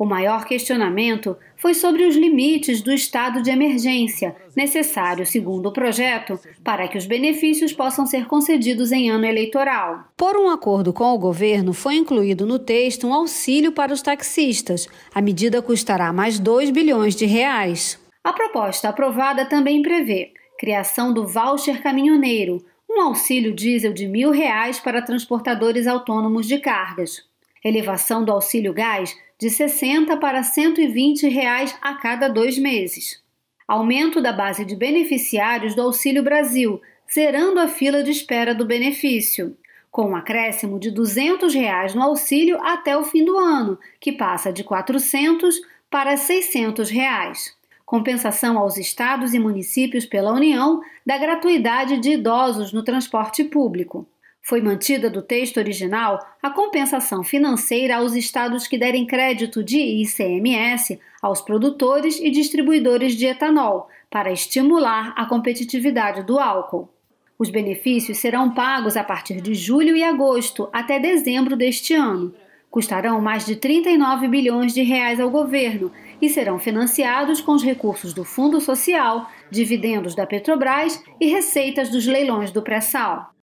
O maior questionamento foi sobre os limites do estado de emergência, necessário, segundo o projeto, para que os benefícios possam ser concedidos em ano eleitoral. Por um acordo com o governo, foi incluído no texto um auxílio para os taxistas. A medida custará mais 2 bilhões de reais. A proposta aprovada também prevê criação do voucher caminhoneiro, um auxílio diesel de mil reais para transportadores autônomos de cargas, elevação do auxílio gás de 60 para 120 reais a cada dois meses. Aumento da base de beneficiários do Auxílio Brasil, zerando a fila de espera do benefício, com um acréscimo de R$ 200 reais no auxílio até o fim do ano, que passa de R$ 400 para R$ 600. Reais. Compensação aos estados e municípios pela União da gratuidade de idosos no transporte público. Foi mantida do texto original a compensação financeira aos estados que derem crédito de ICMS aos produtores e distribuidores de etanol, para estimular a competitividade do álcool. Os benefícios serão pagos a partir de julho e agosto até dezembro deste ano. Custarão mais de 39 bilhões de reais ao governo e serão financiados com os recursos do Fundo Social, dividendos da Petrobras e receitas dos leilões do pré-sal.